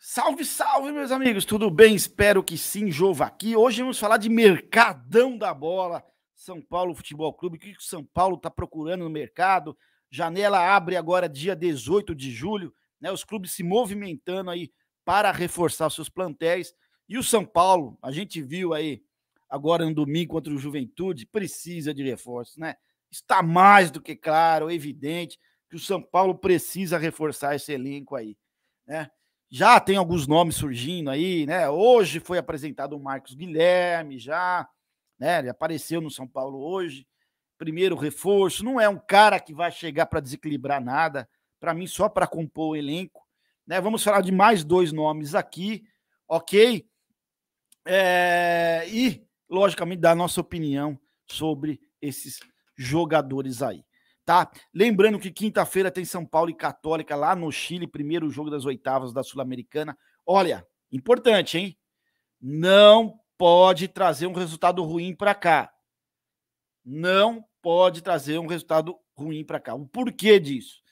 Salve, salve, meus amigos, tudo bem? Espero que sim, Jova aqui. Hoje vamos falar de mercadão da bola. São Paulo Futebol Clube, o que o São Paulo está procurando no mercado? Janela abre agora dia 18 de julho, né? Os clubes se movimentando aí para reforçar seus plantéis. E o São Paulo, a gente viu aí agora no domingo contra o Juventude, precisa de reforços, né? Está mais do que claro, evidente que o São Paulo precisa reforçar esse elenco aí, né? já tem alguns nomes surgindo aí, né? Hoje foi apresentado o Marcos Guilherme, já, né? Ele apareceu no São Paulo hoje. Primeiro reforço, não é um cara que vai chegar para desequilibrar nada, para mim só para compor o elenco, né? Vamos falar de mais dois nomes aqui, ok? É... E logicamente dar nossa opinião sobre esses jogadores aí tá? Lembrando que quinta-feira tem São Paulo e Católica lá no Chile, primeiro jogo das oitavas da Sul-Americana. Olha, importante, hein? Não pode trazer um resultado ruim para cá. Não pode trazer um resultado ruim para cá. O porquê disso?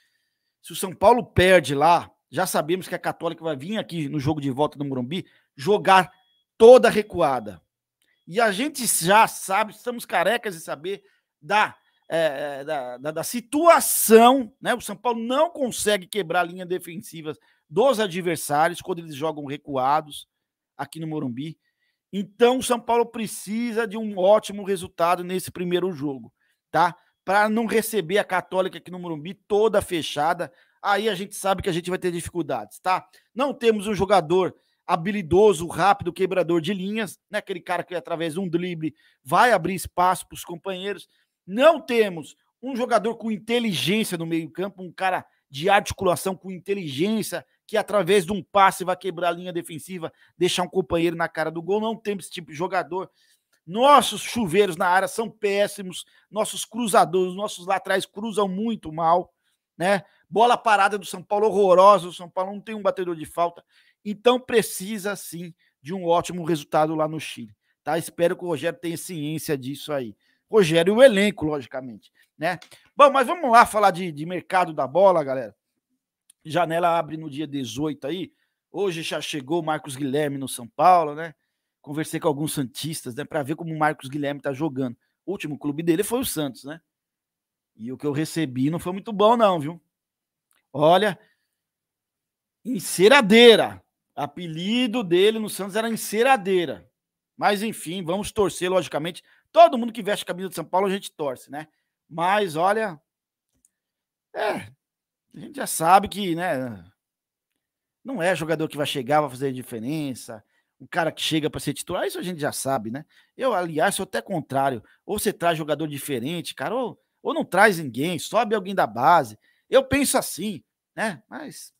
Se o São Paulo perde lá, já sabemos que a Católica vai vir aqui no jogo de volta do Morumbi jogar toda recuada. E a gente já sabe, estamos carecas de saber da é, é, da, da, da, situação, né? O São Paulo não consegue quebrar a linha defensiva dos adversários quando eles jogam recuados aqui no Morumbi. Então, o São Paulo precisa de um ótimo resultado nesse primeiro jogo, tá? Para não receber a Católica aqui no Morumbi toda fechada, aí a gente sabe que a gente vai ter dificuldades, tá? Não temos um jogador habilidoso, rápido, quebrador de linhas, né? Aquele cara que através de um drible vai abrir espaço para os companheiros. Não temos um jogador com inteligência no meio-campo, um cara de articulação com inteligência, que através de um passe vai quebrar a linha defensiva, deixar um companheiro na cara do gol. Não temos esse tipo de jogador. Nossos chuveiros na área são péssimos, nossos cruzadores, nossos laterais cruzam muito mal, né? Bola parada do São Paulo horrorosa, o São Paulo não tem um batedor de falta. Então precisa sim de um ótimo resultado lá no Chile, tá? Espero que o Rogério tenha ciência disso aí. Rogério e o elenco, logicamente, né? Bom, mas vamos lá falar de, de mercado da bola, galera. Janela abre no dia 18 aí. Hoje já chegou o Marcos Guilherme no São Paulo, né? Conversei com alguns santistas, né, para ver como o Marcos Guilherme tá jogando. O último clube dele foi o Santos, né? E o que eu recebi não foi muito bom não, viu? Olha, enceradeira. Apelido dele no Santos era enceradeira. Mas enfim, vamos torcer logicamente Todo mundo que veste a camisa de São Paulo a gente torce, né? Mas olha, é, a gente já sabe que, né, não é jogador que vai chegar, vai fazer diferença. Um cara que chega para ser titular, isso a gente já sabe, né? Eu, aliás, sou até contrário. Ou você traz jogador diferente, cara, ou, ou não traz ninguém, sobe alguém da base. Eu penso assim, né? Mas.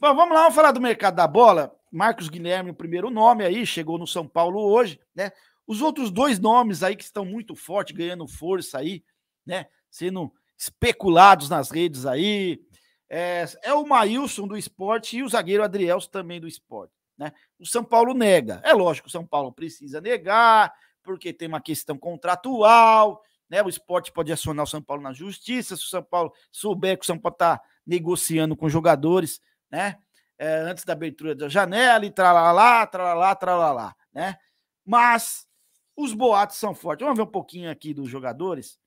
Bom, vamos lá, vamos falar do mercado da bola. Marcos Guilherme, o primeiro nome aí, chegou no São Paulo hoje, né? Os outros dois nomes aí que estão muito forte, ganhando força aí, né? Sendo especulados nas redes aí. É, é o Maílson do esporte e o zagueiro Adrielson também do esporte. Né? O São Paulo nega. É lógico, o São Paulo precisa negar, porque tem uma questão contratual, né? O esporte pode acionar o São Paulo na justiça, se o São Paulo souber que o São Paulo está negociando com jogadores, né? É, antes da abertura da janela e tralalá, tralalá, tralalá, né? Mas os boatos são fortes. Vamos ver um pouquinho aqui dos jogadores.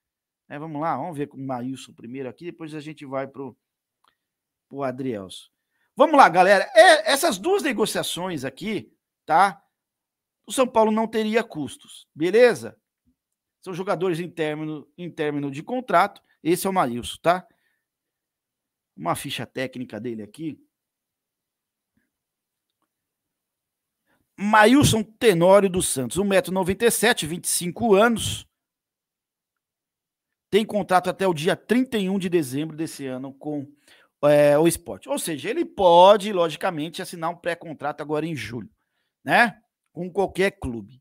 É, vamos lá, vamos ver com o Maílson primeiro aqui, depois a gente vai pro o Adrielso. Vamos lá, galera. É, essas duas negociações aqui, tá? O São Paulo não teria custos, beleza? São jogadores em término, em término de contrato. Esse é o Maílson, tá? Uma ficha técnica dele aqui. Maílson Tenório dos Santos, 1,97m, 25 anos. Tem contrato até o dia 31 de dezembro desse ano com é, o esporte. Ou seja, ele pode, logicamente, assinar um pré-contrato agora em julho, né? Com qualquer clube.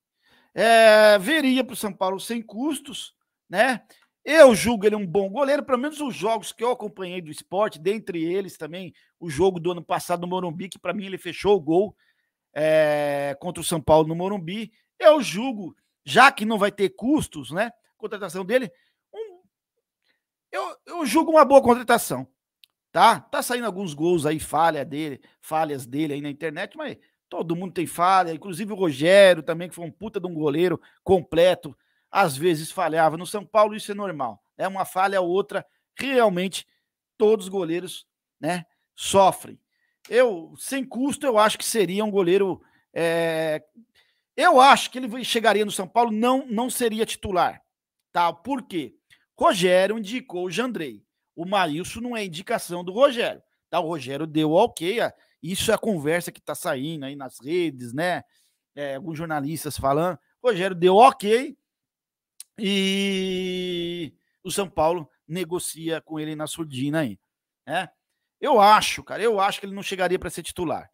É, veria para o São Paulo sem custos, né? Eu julgo ele um bom goleiro, pelo menos os jogos que eu acompanhei do esporte, dentre eles também o jogo do ano passado no Morumbi, que para mim ele fechou o gol é, contra o São Paulo no Morumbi. Eu julgo, já que não vai ter custos, né? Contratação dele, um, eu, eu julgo uma boa contratação. Tá? Tá saindo alguns gols aí, falha dele, falhas dele aí na internet, mas todo mundo tem falha, inclusive o Rogério também, que foi um puta de um goleiro completo, às vezes falhava. No São Paulo isso é normal. É uma falha ou outra, realmente todos os goleiros, né, sofrem. Eu, sem custo, eu acho que seria um goleiro. É... Eu acho que ele chegaria no São Paulo, não, não seria titular. Tá? Por quê? Rogério indicou o Jandrei. O Maílson não é indicação do Rogério. Tá? O Rogério deu ok. Isso é a conversa que está saindo aí nas redes, né? É, alguns jornalistas falando. O Rogério deu ok. E o São Paulo negocia com ele na surdina aí. Né? Eu acho, cara, eu acho que ele não chegaria para ser titular.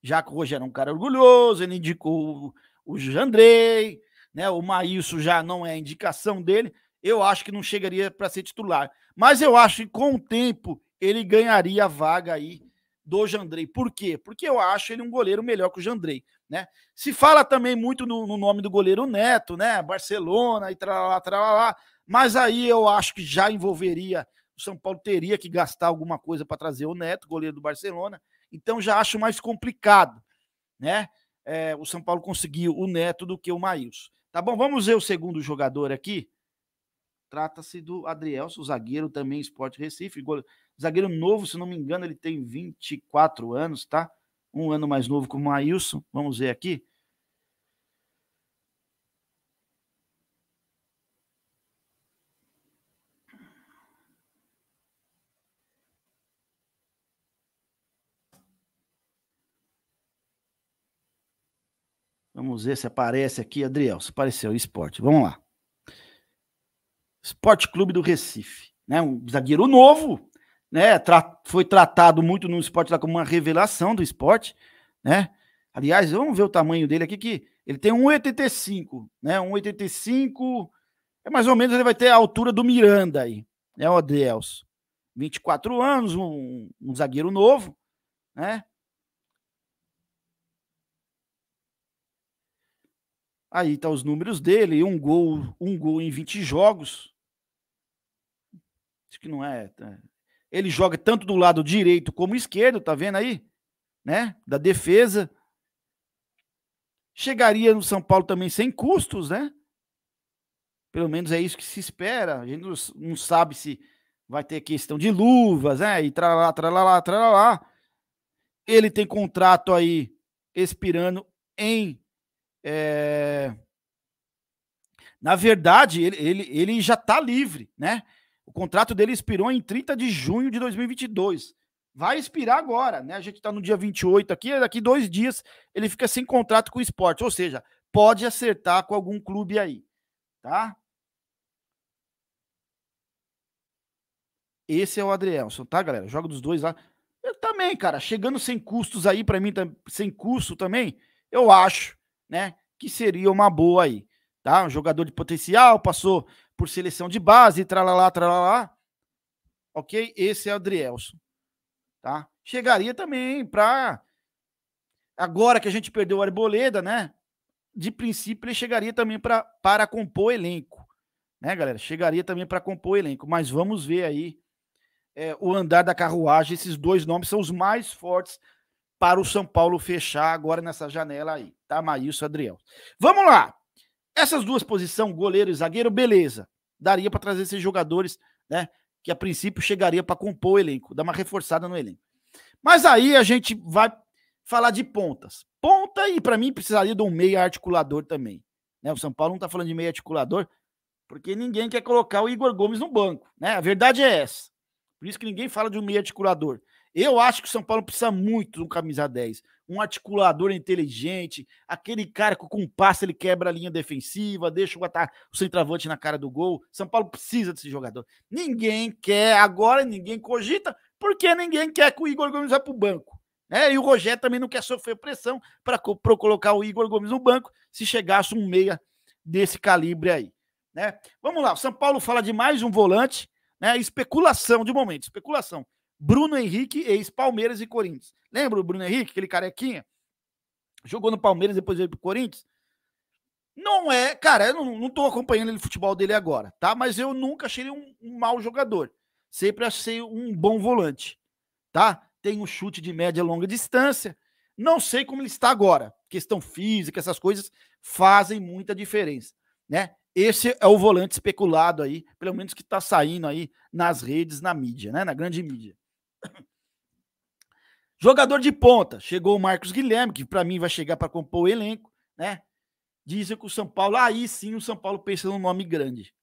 Já que o Rogério é um cara orgulhoso, ele indicou o Jandrei, né? O Maílson já não é indicação dele. Eu acho que não chegaria para ser titular. Mas eu acho que com o tempo ele ganharia a vaga aí do Jandrei. Por quê? Porque eu acho ele um goleiro melhor que o Jandrei, né? Se fala também muito no, no nome do goleiro Neto, né? Barcelona e tralá, tralá, mas aí eu acho que já envolveria o São Paulo teria que gastar alguma coisa para trazer o Neto, goleiro do Barcelona. Então já acho mais complicado, né? É, o São Paulo conseguiu o Neto do que o Maílson. Tá bom, vamos ver o segundo jogador aqui. Trata-se do Adrielso, zagueiro também Esporte Recife. zagueiro novo, se não me engano, ele tem 24 anos, tá? Um ano mais novo que o Maílson. Vamos ver aqui. Vamos ver se aparece aqui, Adriel. Se apareceu, esporte. Vamos lá. Esporte Clube do Recife. Né? Um zagueiro novo, né? Tra foi tratado muito no esporte lá como uma revelação do esporte. Né? Aliás, vamos ver o tamanho dele aqui, que ele tem 1,85, né? 1,85. É mais ou menos, ele vai ter a altura do Miranda aí, né, Adriel? 24 anos, um, um zagueiro novo, né? Aí tá os números dele, um gol, um gol em 20 jogos. Isso que não é. Tá? Ele joga tanto do lado direito como esquerdo, tá vendo aí? Né? Da defesa. Chegaria no São Paulo também sem custos, né? Pelo menos é isso que se espera. A gente não sabe se vai ter questão de luvas, né? E tralá, tralá, tralá. Ele tem contrato aí expirando em é... Na verdade, ele, ele, ele já está livre, né? O contrato dele expirou em 30 de junho de 2022. Vai expirar agora, né? A gente está no dia 28 aqui, daqui dois dias ele fica sem contrato com o esporte, ou seja, pode acertar com algum clube aí, tá? Esse é o Adrielson, tá, galera? Joga dos dois lá. Eu também, cara, chegando sem custos aí para mim, sem custo também, eu acho né? Que seria uma boa aí, tá? Um jogador de potencial, passou por seleção de base, tralalá, tralalá. Ok? Esse é o Adrielson, tá? Chegaria também para agora que a gente perdeu o Arboleda, né? De princípio ele chegaria também pra, para compor elenco, né, galera? Chegaria também para compor elenco, mas vamos ver aí é, o andar da carruagem. Esses dois nomes são os mais fortes para o São Paulo fechar agora nessa janela aí, tá? Maílson Adriel. Vamos lá. Essas duas posições, goleiro e zagueiro, beleza. Daria para trazer esses jogadores, né? Que a princípio chegaria para compor o elenco, dar uma reforçada no elenco. Mas aí a gente vai falar de pontas. Ponta e para mim precisaria de um meia articulador também. Né? O São Paulo não está falando de meia articulador porque ninguém quer colocar o Igor Gomes no banco, né? A verdade é essa. Por isso que ninguém fala de um meia articulador. Eu acho que o São Paulo precisa muito de um camisa 10. Um articulador inteligente, aquele cara que com um passe ele quebra a linha defensiva, deixa o, atar, o centroavante na cara do gol. São Paulo precisa desse jogador. Ninguém quer agora, ninguém cogita, porque ninguém quer que o Igor Gomes vá para o banco. Né? E o Rogério também não quer sofrer pressão para colocar o Igor Gomes no banco se chegasse um meia desse calibre aí. Né? Vamos lá, o São Paulo fala de mais um volante, né? especulação de momento, especulação. Bruno Henrique, ex-Palmeiras e Corinthians. Lembra o Bruno Henrique, aquele carequinha? Jogou no Palmeiras, depois veio pro Corinthians. Não é, cara, eu não, não tô acompanhando ele futebol dele agora, tá? Mas eu nunca achei ele um, um mau jogador. Sempre achei um bom volante, tá? Tem um chute de média e longa distância. Não sei como ele está agora. Questão física, essas coisas fazem muita diferença, né? Esse é o volante especulado aí, pelo menos que está saindo aí nas redes, na mídia, né? Na grande mídia. Jogador de ponta, chegou o Marcos Guilherme, que para mim vai chegar para compor o elenco, né? Dizem que o São Paulo, aí sim o São Paulo pensa num nome grande.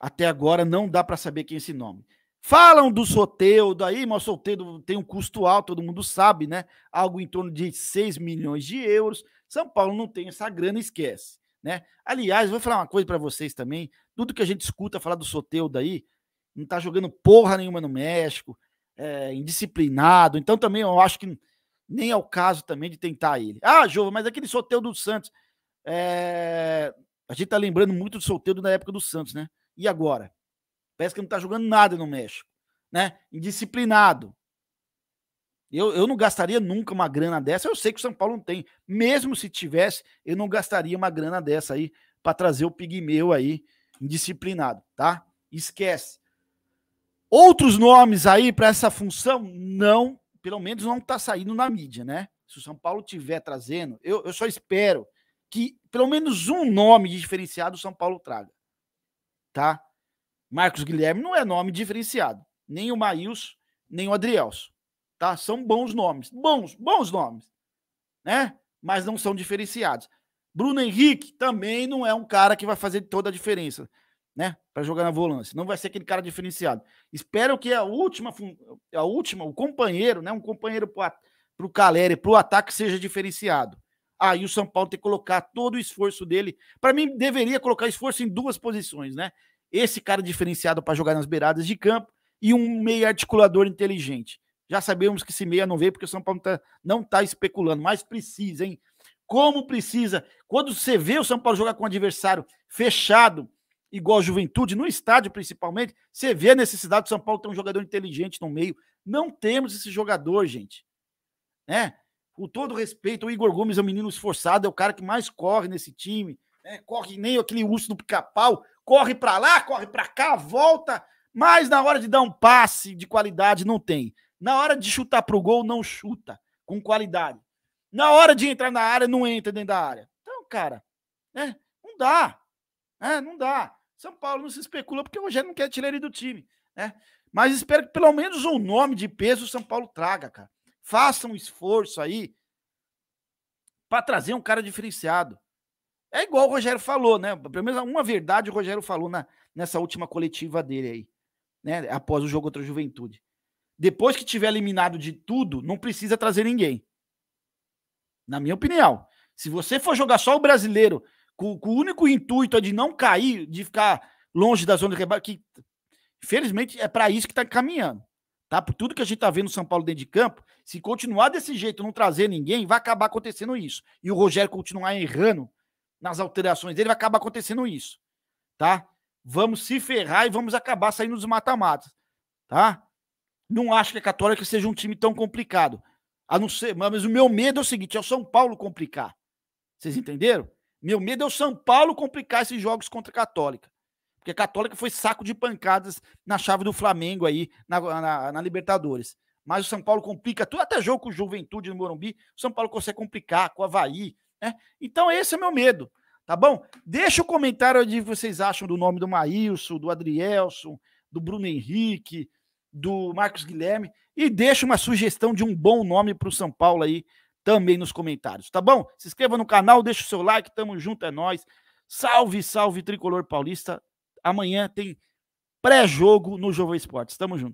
Até agora não dá para saber quem é esse nome. Falam do Soteudo aí, mas o Soteudo tem um custo alto, todo mundo sabe, né? Algo em torno de 6 milhões de euros. São Paulo não tem essa grana, esquece, né? Aliás, vou falar uma coisa para vocês também. Tudo que a gente escuta falar do Soteudo aí, não tá jogando porra nenhuma no México, é, indisciplinado. Então também eu acho que nem é o caso também de tentar ele. Ah, Jova, mas aquele sorteio do Santos. É... A gente tá lembrando muito do sorteio da época do Santos, né? E agora? Parece que não tá jogando nada no México, né? Indisciplinado. Eu, eu não gastaria nunca uma grana dessa. Eu sei que o São Paulo não tem. Mesmo se tivesse, eu não gastaria uma grana dessa aí para trazer o Pigmeu aí, indisciplinado, tá? Esquece. Outros nomes aí para essa função, não, pelo menos não está saindo na mídia, né? Se o São Paulo tiver trazendo, eu, eu só espero que pelo menos um nome diferenciado o São Paulo traga, tá? Marcos Guilherme não é nome diferenciado, nem o Maílson, nem o Adrielso, tá? São bons nomes, bons, bons nomes, né? Mas não são diferenciados. Bruno Henrique também não é um cara que vai fazer toda a diferença né? Para jogar na volância. Não vai ser aquele cara diferenciado. Espero que a última, a última, o companheiro, né? Um companheiro para o Caleri, para o ataque seja diferenciado. Aí ah, o São Paulo tem que colocar todo o esforço dele. Para mim, deveria colocar esforço em duas posições, né? Esse cara diferenciado para jogar nas beiradas de campo e um meio articulador inteligente. Já sabemos que esse meia não veio porque o São Paulo tá, não está especulando, mas precisa, hein? Como precisa. Quando você vê o São Paulo jogar com um adversário fechado, igual a Juventude, no estádio principalmente, você vê a necessidade do São Paulo ter um jogador inteligente no meio. Não temos esse jogador, gente. Né? Com todo respeito, o Igor Gomes é um menino esforçado, é o cara que mais corre nesse time. Né? Corre nem aquele urso do pica-pau. Corre para lá, corre para cá, volta. Mas na hora de dar um passe de qualidade, não tem. Na hora de chutar pro gol, não chuta com qualidade. Na hora de entrar na área, não entra dentro da área. Então, cara, né? não dá. É, não dá. São Paulo não se especula porque o Rogério não quer tirar ele do time, né? Mas espero que pelo menos um nome de peso o São Paulo traga, cara. Faça um esforço aí para trazer um cara diferenciado. É igual o Rogério falou, né? Pelo menos uma verdade o Rogério falou na, nessa última coletiva dele aí, né? Após o jogo contra a Juventude. Depois que tiver eliminado de tudo, não precisa trazer ninguém. Na minha opinião. Se você for jogar só o brasileiro com, com o único intuito é de não cair, de ficar longe da zona de rebaixo, que infelizmente é para isso que está caminhando. Tá? Por tudo que a gente está vendo o São Paulo dentro de campo, se continuar desse jeito, não trazer ninguém, vai acabar acontecendo isso. E o Rogério continuar errando nas alterações dele, vai acabar acontecendo isso. Tá? Vamos se ferrar e vamos acabar saindo dos mata-matas. Tá? Não acho que a Católica seja um time tão complicado. A não ser, mas o meu medo é o seguinte: é o São Paulo complicar. Vocês entenderam? Meu medo é o São Paulo complicar esses jogos contra a Católica. Porque a Católica foi saco de pancadas na chave do Flamengo aí, na, na, na Libertadores. Mas o São Paulo complica tudo, até jogo com Juventude no Morumbi, o São Paulo consegue complicar com o Havaí, né? Então esse é meu medo, tá bom? Deixa o comentário de vocês acham do nome do Maílson, do Adrielson, do Bruno Henrique, do Marcos Guilherme e deixa uma sugestão de um bom nome para o São Paulo aí também nos comentários, tá bom? Se inscreva no canal, deixa o seu like, tamo junto, é nós. Salve, salve tricolor paulista. Amanhã tem pré-jogo no Jovem Esportes. Tamo junto.